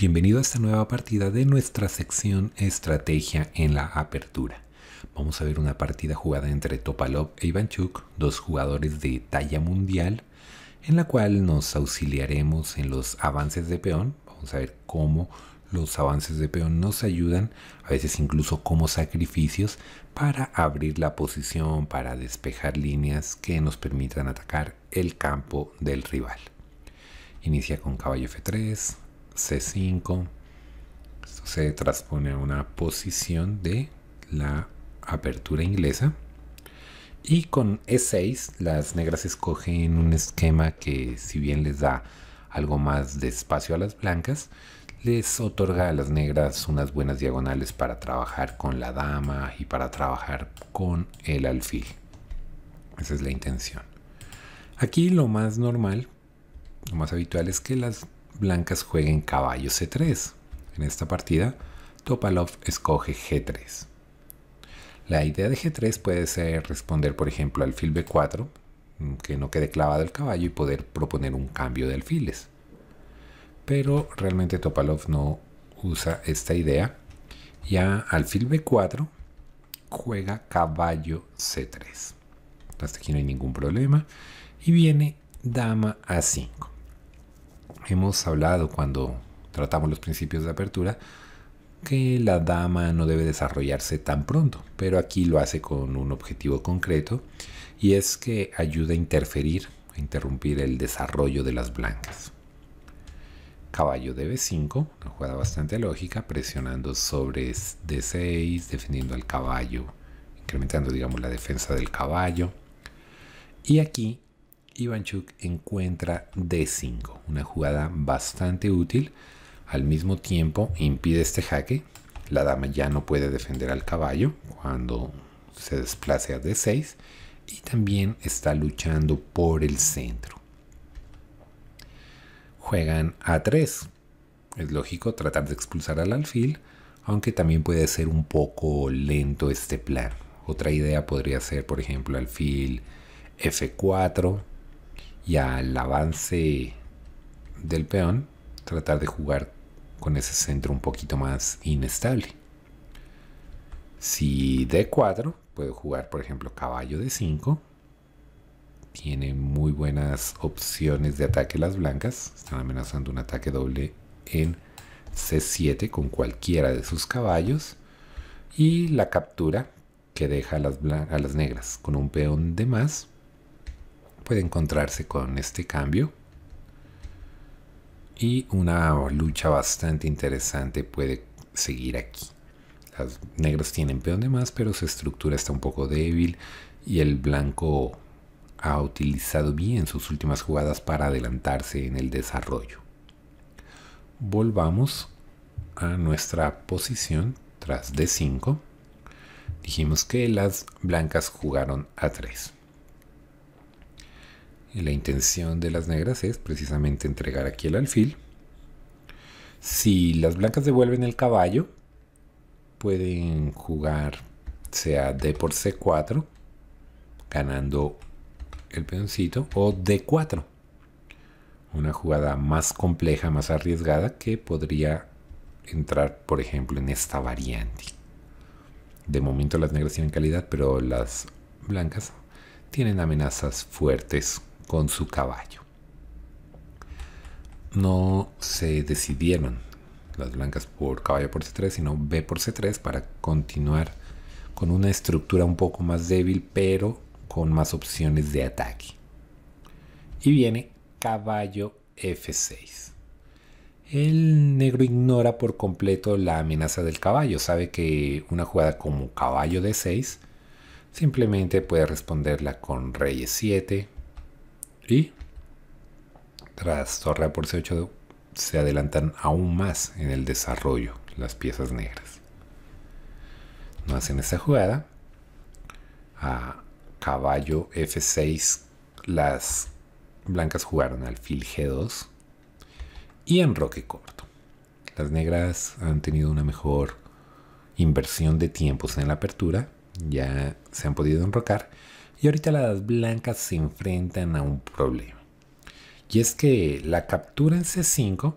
Bienvenido a esta nueva partida de nuestra sección Estrategia en la Apertura. Vamos a ver una partida jugada entre Topalov e Ivanchuk, dos jugadores de talla mundial, en la cual nos auxiliaremos en los avances de peón. Vamos a ver cómo los avances de peón nos ayudan, a veces incluso como sacrificios, para abrir la posición, para despejar líneas que nos permitan atacar el campo del rival. Inicia con caballo F3, C5. Esto se transpone a una posición de la apertura inglesa. Y con E6 las negras escogen un esquema que si bien les da algo más de espacio a las blancas, les otorga a las negras unas buenas diagonales para trabajar con la dama y para trabajar con el alfil. Esa es la intención. Aquí lo más normal, lo más habitual es que las blancas jueguen caballo C3. En esta partida, Topalov escoge G3. La idea de G3 puede ser responder, por ejemplo, al fil B4, mm, que no quede clavado el caballo y poder proponer un cambio de alfiles. Pero realmente Topalov no usa esta idea. Ya fil B4 juega caballo C3. Hasta aquí no hay ningún problema. Y viene dama A5. Hemos hablado cuando tratamos los principios de apertura que la dama no debe desarrollarse tan pronto, pero aquí lo hace con un objetivo concreto y es que ayuda a interferir, a interrumpir el desarrollo de las blancas. Caballo de B5, una jugada bastante lógica, presionando sobre D6, defendiendo al caballo, incrementando digamos la defensa del caballo. Y aquí Ivanchuk encuentra D5, una jugada bastante útil. Al mismo tiempo impide este jaque. La dama ya no puede defender al caballo cuando se desplace a D6 y también está luchando por el centro. Juegan A3. Es lógico tratar de expulsar al alfil, aunque también puede ser un poco lento este plan. Otra idea podría ser, por ejemplo, alfil F4 y al avance del peón, tratar de jugar con ese centro un poquito más inestable. Si D4, puedo jugar por ejemplo caballo de 5. Tiene muy buenas opciones de ataque las blancas. Están amenazando un ataque doble en C7 con cualquiera de sus caballos. Y la captura que deja a las, a las negras con un peón de más puede encontrarse con este cambio. Y una lucha bastante interesante puede seguir aquí. Las negras tienen peón de más, pero su estructura está un poco débil y el blanco ha utilizado bien sus últimas jugadas para adelantarse en el desarrollo. Volvamos a nuestra posición tras D5. Dijimos que las blancas jugaron a 3 la intención de las negras es precisamente entregar aquí el alfil. Si las blancas devuelven el caballo, pueden jugar sea D por C4, ganando el peoncito, o D4. Una jugada más compleja, más arriesgada, que podría entrar, por ejemplo, en esta variante. De momento las negras tienen calidad, pero las blancas tienen amenazas fuertes con su caballo. No se decidieron las blancas por caballo por C3, sino B por C3 para continuar con una estructura un poco más débil, pero con más opciones de ataque. Y viene caballo F6. El negro ignora por completo la amenaza del caballo, sabe que una jugada como caballo D6 simplemente puede responderla con rey E7, y tras Torre por C8 se adelantan aún más en el desarrollo las piezas negras. No hacen esa jugada. A caballo F6 las blancas jugaron alfil G2 y enroque corto. Las negras han tenido una mejor inversión de tiempos en la apertura, ya se han podido enrocar y ahorita las blancas se enfrentan a un problema. Y es que la captura en C5,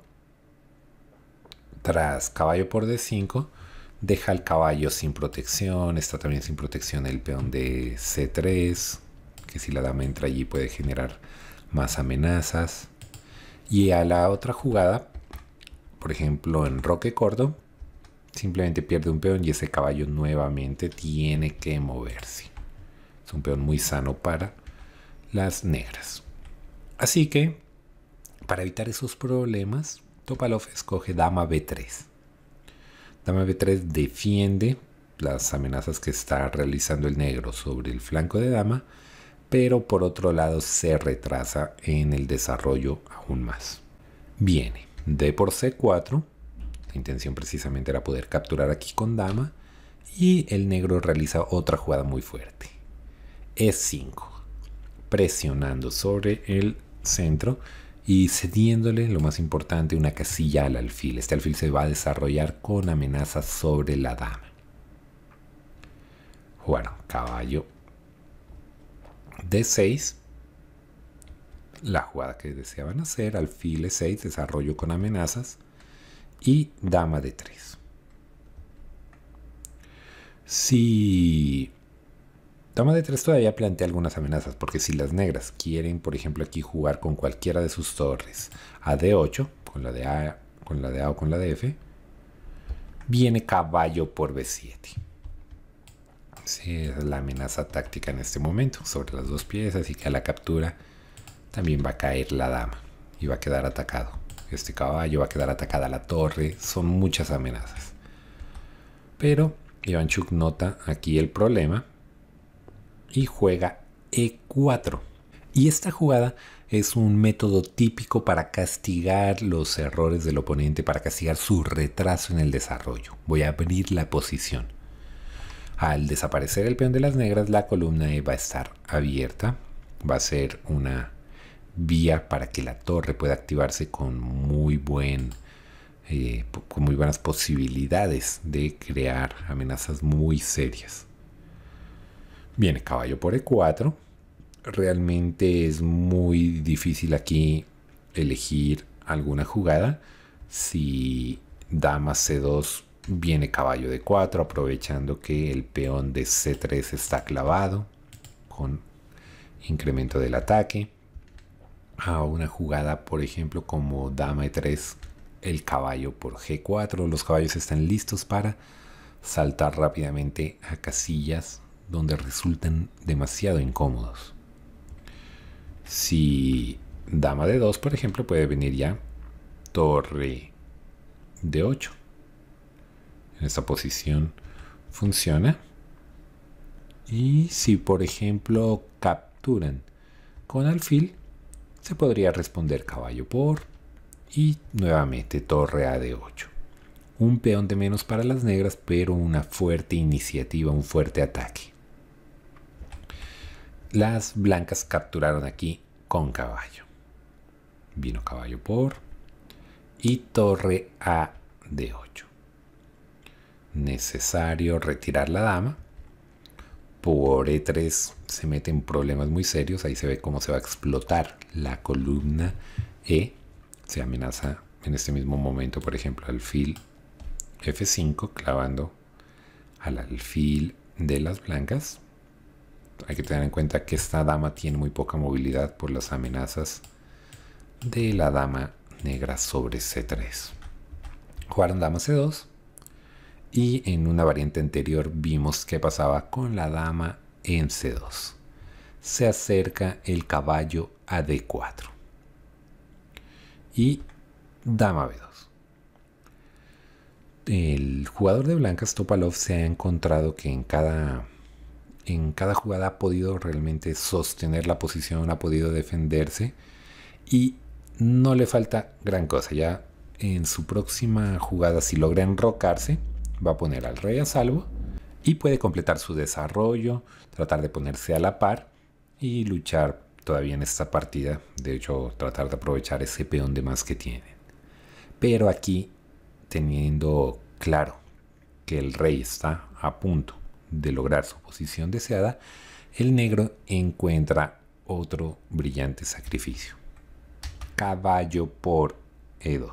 tras caballo por D5, deja al caballo sin protección, está también sin protección el peón de C3, que si la dama entra allí puede generar más amenazas. Y a la otra jugada, por ejemplo en Roque Cordo, simplemente pierde un peón y ese caballo nuevamente tiene que moverse un peón muy sano para las negras. Así que, para evitar esos problemas, Topalov escoge dama b3. Dama b3 defiende las amenazas que está realizando el negro sobre el flanco de dama, pero por otro lado se retrasa en el desarrollo aún más. Viene d por c4, la intención precisamente era poder capturar aquí con dama, y el negro realiza otra jugada muy fuerte. E5, presionando sobre el centro y cediéndole, lo más importante, una casilla al alfil. Este alfil se va a desarrollar con amenazas sobre la dama. Bueno, caballo D6. La jugada que deseaban hacer, alfil E6, desarrollo con amenazas. Y dama D3. Si Toma de 3 todavía plantea algunas amenazas, porque si las negras quieren, por ejemplo, aquí jugar con cualquiera de sus torres a D8, con la de A, con la de A o con la de F, viene caballo por B7. esa es la amenaza táctica en este momento sobre las dos piezas y que a la captura también va a caer la dama y va a quedar atacado. Este caballo va a quedar atacada la torre. Son muchas amenazas. Pero Ivanchuk nota aquí el problema y juega E4. Y esta jugada es un método típico para castigar los errores del oponente, para castigar su retraso en el desarrollo. Voy a abrir la posición. Al desaparecer el peón de las negras, la columna E va a estar abierta. Va a ser una vía para que la torre pueda activarse con muy buen eh, con muy buenas posibilidades de crear amenazas muy serias. Viene caballo por E4. Realmente es muy difícil aquí elegir alguna jugada. Si dama C2 viene caballo de 4 aprovechando que el peón de C3 está clavado con incremento del ataque. A una jugada, por ejemplo, como dama E3, el caballo por G4. Los caballos están listos para saltar rápidamente a casillas donde resultan demasiado incómodos. Si dama de 2, por ejemplo, puede venir ya torre de 8. En esta posición funciona. Y si, por ejemplo, capturan con alfil, se podría responder caballo por y nuevamente torre A de 8. Un peón de menos para las negras, pero una fuerte iniciativa, un fuerte ataque. Las blancas capturaron aquí con caballo. Vino caballo por y torre a de 8. Necesario retirar la dama. Por E3 se meten problemas muy serios. Ahí se ve cómo se va a explotar la columna E. Se amenaza en este mismo momento, por ejemplo, alfil F5 clavando al alfil de las blancas. Hay que tener en cuenta que esta dama tiene muy poca movilidad por las amenazas de la dama negra sobre C3. Jugaron dama C2 y en una variante anterior vimos qué pasaba con la dama en C2. Se acerca el caballo a D4 y dama B2. El jugador de blancas Topalov se ha encontrado que en cada en cada jugada ha podido realmente sostener la posición, ha podido defenderse y no le falta gran cosa. Ya en su próxima jugada, si logra enrocarse, va a poner al rey a salvo y puede completar su desarrollo, tratar de ponerse a la par y luchar todavía en esta partida. De hecho, tratar de aprovechar ese peón de más que tiene. Pero aquí, teniendo claro que el rey está a punto de lograr su posición deseada, el negro encuentra otro brillante sacrificio. Caballo por E2.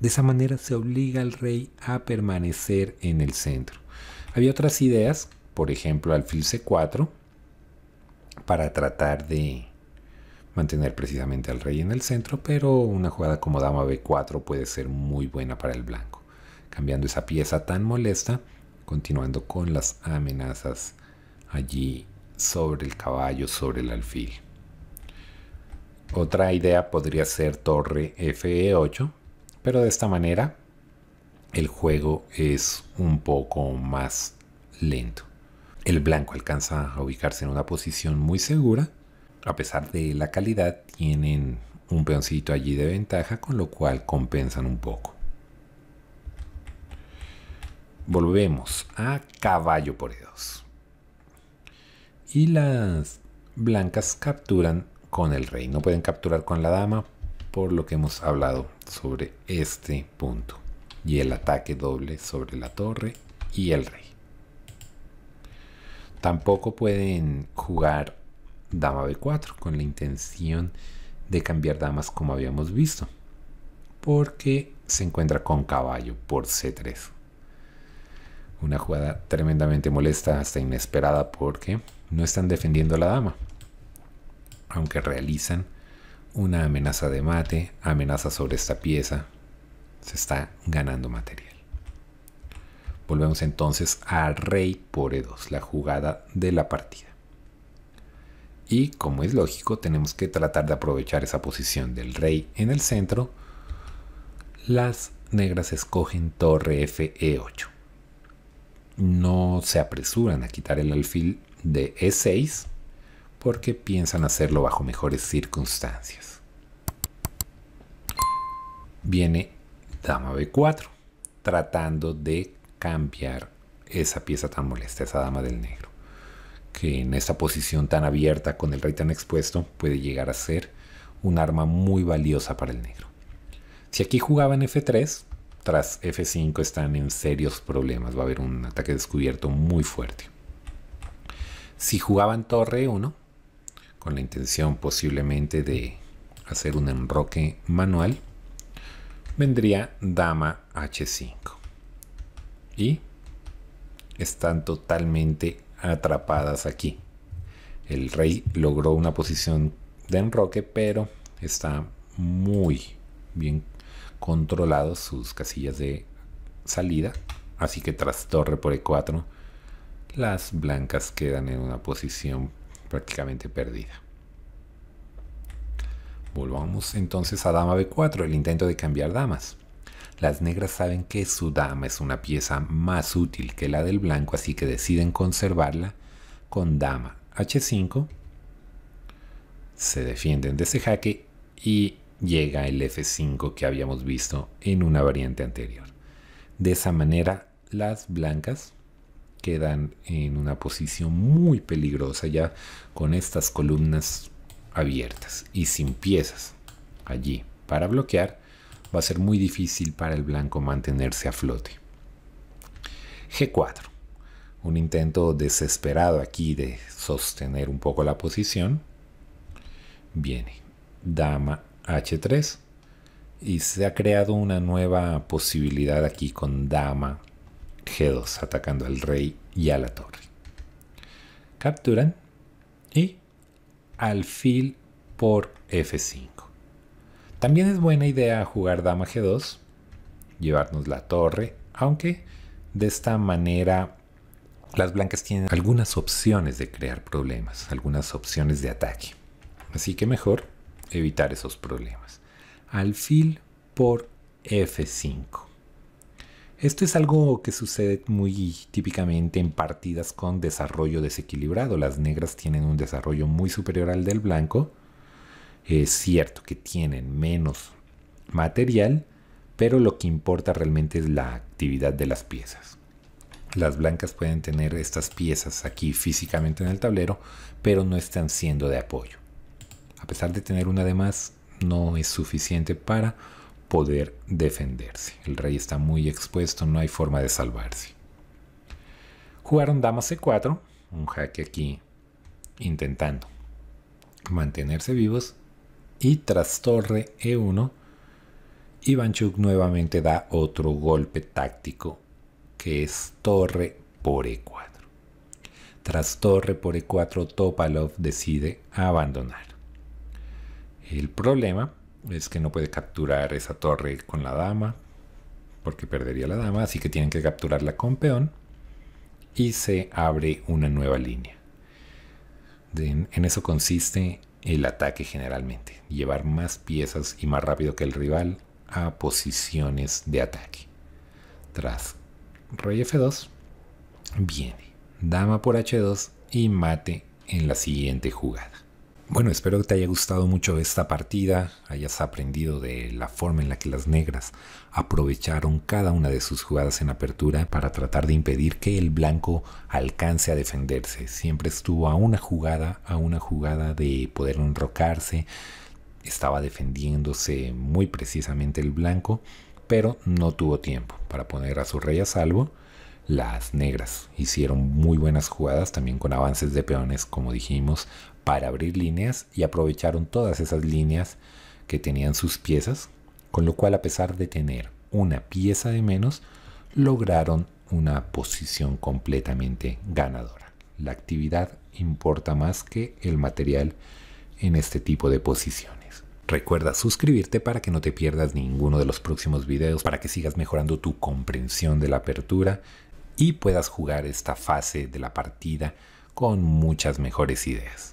De esa manera se obliga al rey a permanecer en el centro. Había otras ideas, por ejemplo alfil C4, para tratar de mantener precisamente al rey en el centro, pero una jugada como dama B4 puede ser muy buena para el blanco. Cambiando esa pieza tan molesta, continuando con las amenazas allí sobre el caballo, sobre el alfil. Otra idea podría ser torre fe8, pero de esta manera el juego es un poco más lento. El blanco alcanza a ubicarse en una posición muy segura, a pesar de la calidad tienen un peoncito allí de ventaja, con lo cual compensan un poco. Volvemos a caballo por E2. Y las blancas capturan con el rey. No pueden capturar con la dama por lo que hemos hablado sobre este punto. Y el ataque doble sobre la torre y el rey. Tampoco pueden jugar dama b4 con la intención de cambiar damas como habíamos visto. Porque se encuentra con caballo por c3. Una jugada tremendamente molesta, hasta inesperada, porque no están defendiendo a la dama. Aunque realizan una amenaza de mate, amenaza sobre esta pieza, se está ganando material. Volvemos entonces a rey por E2, la jugada de la partida. Y como es lógico, tenemos que tratar de aprovechar esa posición del rey en el centro. Las negras escogen torre fe 8 no se apresuran a quitar el alfil de E6 porque piensan hacerlo bajo mejores circunstancias. Viene dama B4, tratando de cambiar esa pieza tan molesta, esa dama del negro, que en esta posición tan abierta con el rey tan expuesto puede llegar a ser un arma muy valiosa para el negro. Si aquí jugaba en F3, tras F5 están en serios problemas. Va a haber un ataque descubierto muy fuerte. Si jugaban torre 1, con la intención posiblemente de hacer un enroque manual, vendría dama H5. Y están totalmente atrapadas aquí. El rey logró una posición de enroque, pero está muy bien controlado sus casillas de salida, así que tras torre por E4 las blancas quedan en una posición prácticamente perdida. Volvamos entonces a dama B4, el intento de cambiar damas. Las negras saben que su dama es una pieza más útil que la del blanco, así que deciden conservarla con dama H5. Se defienden de ese jaque y llega el F5 que habíamos visto en una variante anterior. De esa manera, las blancas quedan en una posición muy peligrosa ya con estas columnas abiertas y sin piezas allí para bloquear va a ser muy difícil para el blanco mantenerse a flote. G4. Un intento desesperado aquí de sostener un poco la posición. Viene dama H3 y se ha creado una nueva posibilidad aquí con dama G2 atacando al rey y a la torre. Capturan y alfil por F5. También es buena idea jugar dama G2, llevarnos la torre, aunque de esta manera las blancas tienen algunas opciones de crear problemas, algunas opciones de ataque. Así que mejor evitar esos problemas. Alfil por F5. Esto es algo que sucede muy típicamente en partidas con desarrollo desequilibrado. Las negras tienen un desarrollo muy superior al del blanco. Es cierto que tienen menos material, pero lo que importa realmente es la actividad de las piezas. Las blancas pueden tener estas piezas aquí físicamente en el tablero, pero no están siendo de apoyo a pesar de tener una de más, no es suficiente para poder defenderse. El rey está muy expuesto, no hay forma de salvarse. Jugaron dama e c4, un jaque aquí intentando mantenerse vivos. Y tras torre e1, Ivanchuk nuevamente da otro golpe táctico que es torre por e4. Tras torre por e4, Topalov decide abandonar. El problema es que no puede capturar esa torre con la dama, porque perdería la dama, así que tienen que capturarla con peón y se abre una nueva línea. En, eso consiste el ataque generalmente, llevar más piezas y más rápido que el rival a posiciones de ataque. Tras rey f2, viene dama por h2 y mate en la siguiente jugada. Bueno, espero que te haya gustado mucho esta partida, hayas aprendido de la forma en la que las negras aprovecharon cada una de sus jugadas en apertura para tratar de impedir que el blanco alcance a defenderse. Siempre estuvo a una jugada, a una jugada de poder enrocarse, estaba defendiéndose muy precisamente el blanco, pero no tuvo tiempo para poner a su rey a salvo. Las negras hicieron muy buenas jugadas también con avances de peones, como dijimos, para abrir líneas y aprovecharon todas esas líneas que tenían sus piezas, con lo cual a pesar de tener una pieza de menos, lograron una posición completamente ganadora. La actividad importa más que el material en este tipo de posiciones. Recuerda suscribirte para que no te pierdas ninguno de los próximos videos, para que sigas mejorando tu comprensión de la apertura y puedas jugar esta fase de la partida con muchas mejores ideas.